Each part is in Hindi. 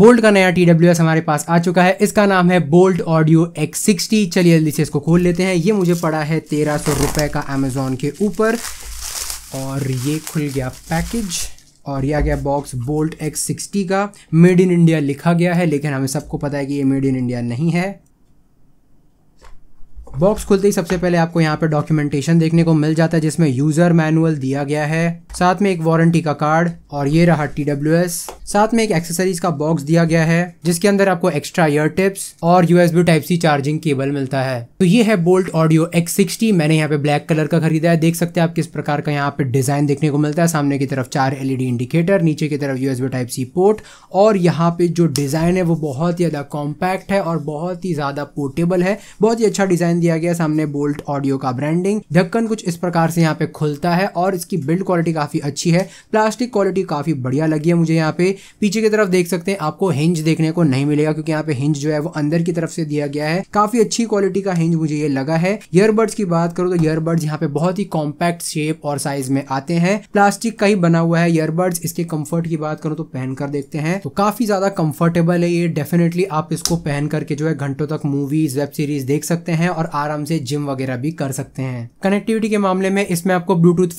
बोल्ट का नया टी हमारे पास आ चुका है इसका नाम है बोल्ट ऑडियो एक्स सिक्सटी चलिए जल्दी से इसको खोल लेते हैं ये मुझे पड़ा है तेरह सौ रुपये का अमेज़ोन के ऊपर और ये खुल गया पैकेज और यह आ गया बॉक्स बोल्ट एक्स सिक्सटी का मेड इन इंडिया लिखा गया है लेकिन हमें सबको पता है कि ये मेड इन इंडिया नहीं है बॉक्स खुलते ही सबसे पहले आपको यहाँ पे डॉक्यूमेंटेशन देखने को मिल जाता है जिसमें यूजर मैनुअल दिया गया है साथ में एक वारंटी का कार्ड और ये रहा टी साथ में एक एक्सेसरीज का बॉक्स दिया गया है जिसके अंदर आपको एक्स्ट्रा ईयर टिप्स और USB type C charging cable मिलता है तो ये है बोल्ट ऑडियो एक्स मैंने यहाँ पे ब्लैक कलर का खरीदा है देख सकते हैं आप किस प्रकार का यहाँ पे डिजाइन देखने को मिलता है सामने की तरफ चार एलईडी इंडिकेटर e नीचे की तरफ यूएसबी टाइप सी पोर्ट और यहाँ पे जो डिजाइन है वो बहुत ही ज्यादा कॉम्पैक्ट है और बहुत ही ज्यादा पोर्टेबल है बहुत ही अच्छा डिजाइन दिया गया सामने बोल्ट ऑडियो का ब्रांडिंग ढक्कन कुछ इस प्रकार से यहाँ पे खुलता है और इसकी बिल्ड क्वालिटी काफी अच्छी है प्लास्टिक क्वालिटी काफी बढ़िया लगी है मुझे यहाँ पे पीछे की तरफ देख सकते हैं आपको हिंज देखने को नहीं मिलेगा क्योंकि यहाँ पे हिंज जो है वो अंदर की तरफ से दिया गया है काफी अच्छी क्वालिटी का हिंज मुझे ये लगा है ईयरबड्स की बात करूँ तो ईयरबड्स यहाँ पे बहुत ही कॉम्पैक्ट शेप और साइज में आते हैं प्लास्टिक का ही बना हुआ है ईयरबड्स इसके कम्फर्ट की बात करूँ तो पहन कर देखते हैं तो काफी ज्यादा कंफर्टेबल है ये डेफिनेटली आप इसको पहन करके जो है घंटों तक मूवीज वेब सीरीज देख सकते हैं और आराम से जिम वगैरह भी कर सकते हैं कनेक्टिविटी के मामले में इसमें आपको ब्लूटूथ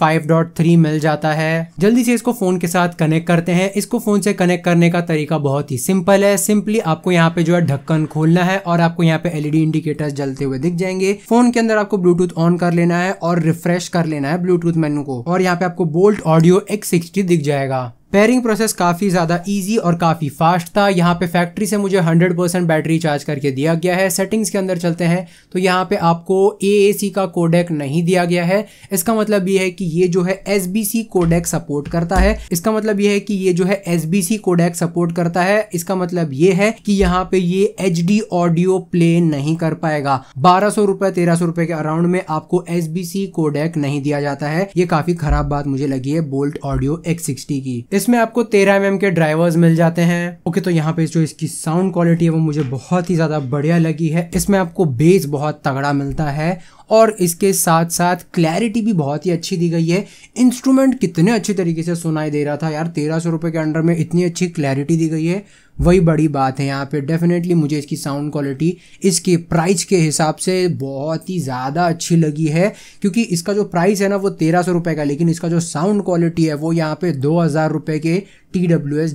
थ्री मिल जाता है जल्दी से इसको फोन के साथ कनेक्ट करते हैं इसको फोन से कनेक्ट करने का तरीका बहुत ही सिंपल है सिंपली आपको यहाँ पे जो है ढक्कन खोलना है और आपको यहाँ पे एलईडी इंडिकेटर e जलते हुए दिख जाएंगे फोन के अंदर आपको ब्लूटूथ ऑन कर लेना है और रिफ्रेश कर लेना है ब्लूटूथ मेनू को और यहाँ पे आपको बोल्ट ऑडियो एक्स दिख जाएगा पेयरिंग प्रोसेस काफ़ी ज़्यादा इजी और काफ़ी फास्ट था यहाँ पे फैक्ट्री से मुझे 100% बैटरी चार्ज करके दिया गया है सेटिंग्स के अंदर चलते हैं तो यहाँ पे आपको ए का कोडेक नहीं दिया गया है इसका मतलब ये है कि ये जो है एस कोडेक सपोर्ट करता है इसका मतलब ये है कि ये जो है एस बी कोडेक सपोर्ट करता है इसका मतलब ये है कि यहाँ पे ये एच ऑडियो प्ले नहीं कर पाएगा बारह सौ रुपये तेरह सौ के अराउंड में आपको एस कोडेक नहीं दिया जाता है ये काफ़ी खराब बात मुझे लगी है बोल्ट ऑडियो एक्स की इसमें आपको तेरह एम के ड्राइवर्स मिल जाते हैं ओके तो यहाँ पे जो इसकी साउंड क्वालिटी है वो मुझे बहुत ही ज़्यादा बढ़िया लगी है इसमें आपको बेस बहुत तगड़ा मिलता है और इसके साथ साथ क्लैरिटी भी बहुत ही अच्छी दी गई है इंस्ट्रूमेंट कितने अच्छे तरीके से सुनाई दे रहा था यार तेरह सौ रुपये के अंडर में इतनी अच्छी क्लैरिटी दी गई है वही बड़ी बात है यहाँ पे डेफिनेटली मुझे इसकी साउंड क्वालिटी इसके प्राइस के हिसाब से बहुत ही ज़्यादा अच्छी लगी है क्योंकि इसका जो प्राइस है ना वो तेरह सौ रुपये का लेकिन इसका जो साउंड क्वालिटी है वो यहाँ पे दो हज़ार रुपये के टी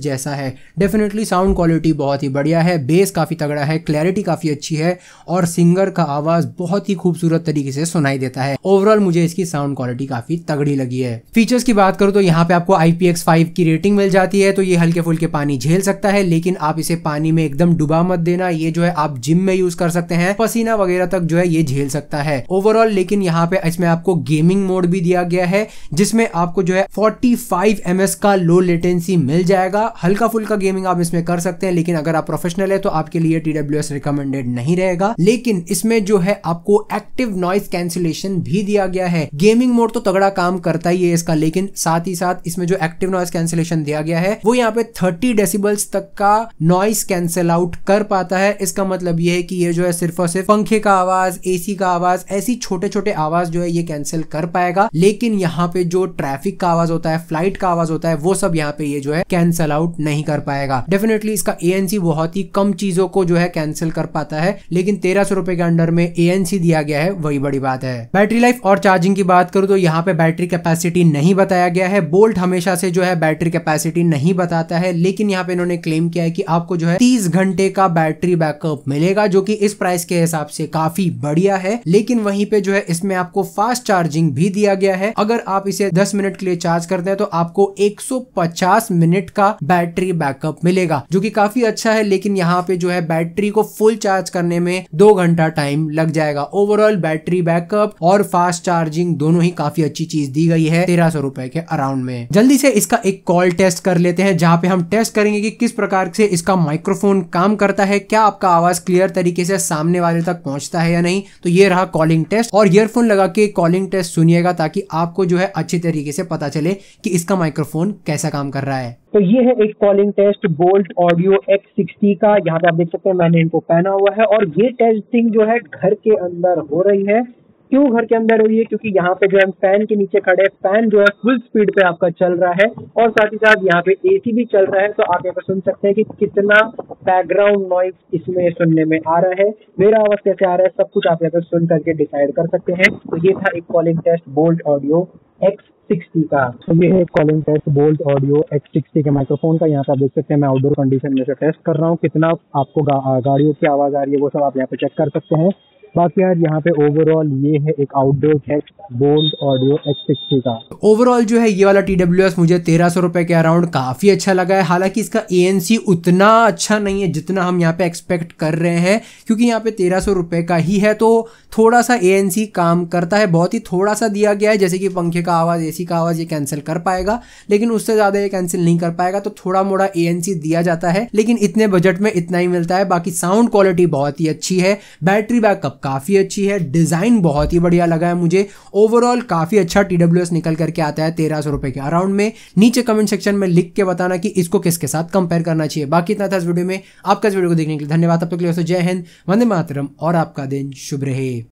जैसा है डेफिनेटली साउंड क्वालिटी बहुत ही बढ़िया है बेस काफ़ी तगड़ा है क्लैरिटी काफ़ी अच्छी है और सिंगर का आवाज़ बहुत ही खूबसूरत तरीके से सुनाई देता है ओवरऑल मुझे इसकी साउंड क्वालिटी काफ़ी तगड़ी लगी है फीचर्स की बात करूँ तो यहाँ पे आपको आई की रेटिंग मिल जाती है तो ये हल्के फुल्के पानी झेल सकता है लेकिन आप इसे पानी में एकदम डुबा मत देना ये जो है आप जिम में यूज कर सकते हैं पसीना वगैरह तक जो है ये झेल सकता है ओवरऑल लेकिन यहाँ पे इसमें आपको गेमिंग मोड भी दिया गया है जिसमें आपको जो है 45 फाइव का लो लेटेंसी मिल मिल जाएगा हल्का फुल्का गेमिंग आप इसमें कर सकते हैं लेकिन अगर आप प्रोफेशनल है तो आपके लिए टी डब्ल्यू एस रिकमेंडेड नहीं रहेगा लेकिन इसमें जो है आपको एक्टिव नॉइस कैंसिलेशन भी दिया गया है गेमिंग मोड तो तगड़ा काम करता ही है इसका लेकिन साथ ही साथ इसमें जो एक्टिव नॉइस कैंसिलेशन दिया गया है वो यहाँ पे थर्टी डेसीबल्स तक का नॉइस कैंसिल आउट कर पाता है इसका मतलब ये है कि ये जो है सिर्फ और सिर्फ पंखे का आवाज एसी का आवाज ऐसी छोटे छोटे आवाज जो है ये कैंसिल कर पाएगा लेकिन यहाँ पे जो ट्रैफिक का आवाज होता है फ्लाइट का आवाज होता है वो सब यहाँ पे ये जो है कैंसल आउट नहीं कर पाएगा डेफिनेटली इसका एएनसी बहुत ही कम चीजों को जो है कैंसिल कर पाता है लेकिन तेरह सौ रुपए के अंडर में एएनसी दिया गया है वही बड़ी बात है बैटरी लाइफ और चार्जिंग की बात करूं तो यहाँ पे बैटरी कैपेसिटी नहीं बताया गया है बोल्ट हमेशा से जो है बैटरी कैपेसिटी नहीं बताता है लेकिन यहाँ पे इन्होंने क्लेम किया है कि आपको जो है तीस घंटे का बैटरी बैकअप मिलेगा जो की इस प्राइस के हिसाब से काफी बढ़िया है लेकिन वहीं पे जो है इसमें आपको फास्ट चार्जिंग भी दिया गया है अगर आप इसे दस मिनट के लिए चार्ज करते हैं तो आपको 150 मिनट का बैटरी बैकअप मिलेगा जो कि काफी अच्छा है लेकिन यहाँ पे जो है बैटरी को फुल चार्ज करने में दो घंटा टाइम लग जाएगा ओवरऑल बैटरी बैकअप और फास्ट चार्जिंग दोनों ही काफी अच्छी चीज दी गई है तेरह सौ रुपए के अराउंड में जल्दी से इसका एक कॉल टेस्ट कर लेते हैं जहाँ पे हम टेस्ट करेंगे कि किस प्रकार से इसका माइक्रोफोन काम करता है क्या आपका आवाज क्लियर तरीके से सामने वाले तक पहुंचता है या नहीं तो ये रहा कॉलिंग टेस्ट और ईयरफोन लगा के कॉलिंग टेस्ट सुनिएगा ताकि आपको जो है अच्छी तरीके से पता चले कि इसका माइक्रोफोन कैसा काम कर रहा है तो ये है एक calling test Boult audio X sixty का यहाँ पे आप देख सकते हैं मैंने इनको पहना हुआ है और ये टेस्टिंग जो है घर के अंदर हो रही है क्यों घर के अंदर हुई है क्योंकि यहाँ पे जो हम फैन के नीचे खड़े फैन जो है फुल स्पीड पे आपका चल रहा है और साथ ही साथ यहाँ पे एसी भी चल रहा है तो आप यहाँ पे सुन सकते हैं कि कितना बैकग्राउंड नॉइज इसमें सुनने में आ रहा है मेरा आवाज कैसे आ रहा है सब कुछ आप यहाँ पे सुन करके डिसाइड कर सकते हैं तो ये था एक calling test Boult audio X sixty का तो ये है calling test Boult audio X sixty के माइक्रोफोन का यहाँ पे आप देख सकते हैं मैं आउटडोर कंडीशन में से टेस्ट कर रहा हूँ कितना आपको गा, गाड़ियों की आवाज़ आ रही है वो सब आप यहाँ पे चेक कर सकते हैं बाकी यार यहाँ पे ओवरऑल ये है एक आउटडोर टेक बोल्ड ऑडियो एक्स सिक्सटी का ओवरऑल जो है ये वाला टी डब्ल्यू एस मुझे तेरह सौ रुपए के अराउंड काफी अच्छा लगा है हालांकि इसका ए एन सी उतना अच्छा नहीं है जितना हम यहाँ पे एक्सपेक्ट कर रहे हैं क्योंकि यहाँ पे तेरह सौ रुपए का ही है तो थोड़ा सा ए एन सी काम करता है बहुत ही थोड़ा सा दिया गया है जैसे कि पंखे का आवाज़ ए सी का आवाज़ ये कैंसिल कर पाएगा लेकिन उससे ज़्यादा ये कैंसिल नहीं कर पाएगा तो थोड़ा मोड़ा ए एन सी दिया जाता है लेकिन इतने बजट में इतना ही मिलता है बाकी साउंड क्वालिटी बहुत ही अच्छी है बैटरी बैकअप काफ़ी अच्छी है डिज़ाइन बहुत ही बढ़िया लगा है मुझे ओवरऑल काफ़ी अच्छा टी डब्ल्यू एस निकल करके आता है तेरह सौ रुपये के अराउंड में नीचे कमेंट सेक्शन में लिख के बताना कि इसको किसके साथ कंपेयर करना चाहिए बाकी इतना था इस वीडियो में आपका इस वीडियो को देखने के लिए धन्यवाद आपके तक तो लिए जय हिंद वंदे मातरम और आपका दिन शुभ रहे